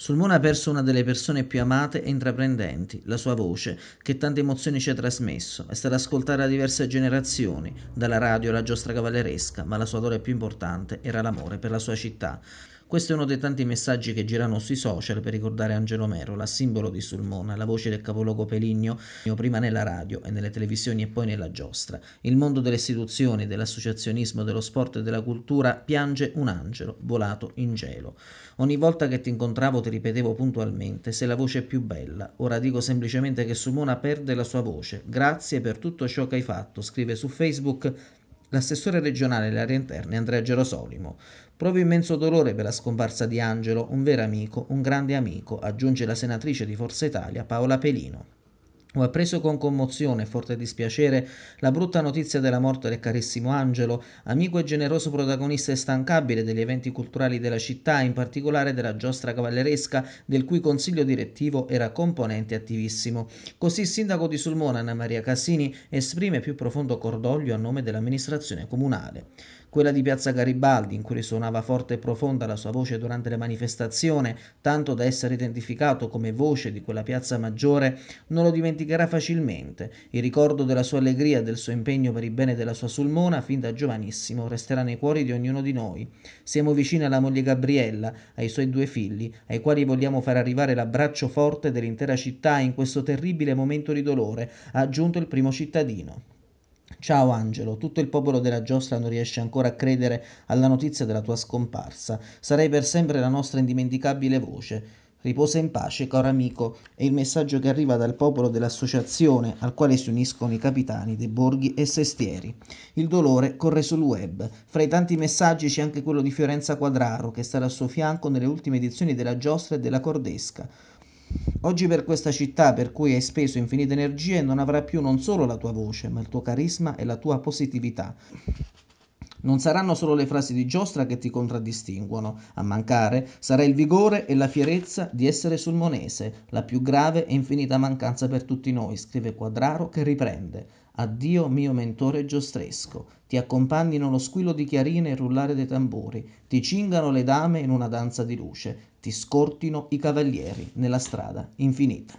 Sulmona ha perso una delle persone più amate e intraprendenti, la sua voce, che tante emozioni ci ha trasmesso, è stata ascoltata da diverse generazioni, dalla radio alla giostra cavalleresca, ma la sua dolore più importante era l'amore per la sua città. Questo è uno dei tanti messaggi che girano sui social per ricordare Angelo Merola, simbolo di Sulmona, la voce del capoluogo peligno, prima nella radio e nelle televisioni e poi nella giostra. Il mondo delle istituzioni, dell'associazionismo, dello sport e della cultura piange un angelo volato in gelo. Ogni volta che ti incontravo ti ripetevo puntualmente se la voce è più bella. Ora dico semplicemente che Sulmona perde la sua voce. Grazie per tutto ciò che hai fatto, scrive su Facebook l'assessore regionale alle aree interne Andrea Gerosolimo. Provo immenso dolore per la scomparsa di Angelo, un vero amico, un grande amico, aggiunge la senatrice di Forza Italia Paola Pelino. Ho appreso con commozione e forte dispiacere la brutta notizia della morte del carissimo Angelo, amico e generoso protagonista instancabile degli eventi culturali della città, in particolare della giostra cavalleresca, del cui consiglio direttivo era componente attivissimo. Così il sindaco di Sulmona, Anna Maria Casini, esprime più profondo cordoglio a nome dell'amministrazione comunale quella di Piazza Garibaldi, in cui risuonava forte e profonda la sua voce durante le manifestazioni, tanto da essere identificato come voce di quella piazza maggiore, non lo dimenticherà facilmente. Il ricordo della sua allegria e del suo impegno per il bene della sua Sulmona, fin da giovanissimo, resterà nei cuori di ognuno di noi. Siamo vicini alla moglie Gabriella, ai suoi due figli, ai quali vogliamo far arrivare l'abbraccio forte dell'intera città in questo terribile momento di dolore, ha aggiunto il primo cittadino. Ciao Angelo, tutto il popolo della giostra non riesce ancora a credere alla notizia della tua scomparsa. Sarai per sempre la nostra indimenticabile voce. Riposa in pace, caro amico, è il messaggio che arriva dal popolo dell'associazione al quale si uniscono i capitani dei Borghi e Sestieri. Il dolore corre sul web. Fra i tanti messaggi c'è anche quello di Fiorenza Quadraro, che sarà al suo fianco nelle ultime edizioni della giostra e della cordesca. Oggi per questa città per cui hai speso infinite energie non avrà più non solo la tua voce, ma il tuo carisma e la tua positività. Non saranno solo le frasi di giostra che ti contraddistinguono, a mancare sarà il vigore e la fierezza di essere sulmonese, la più grave e infinita mancanza per tutti noi, scrive Quadraro che riprende. Addio mio mentore giostresco, ti accompagnino lo squillo di chiarine e il rullare dei tamburi, ti cingano le dame in una danza di luce, ti scortino i cavalieri nella strada infinita.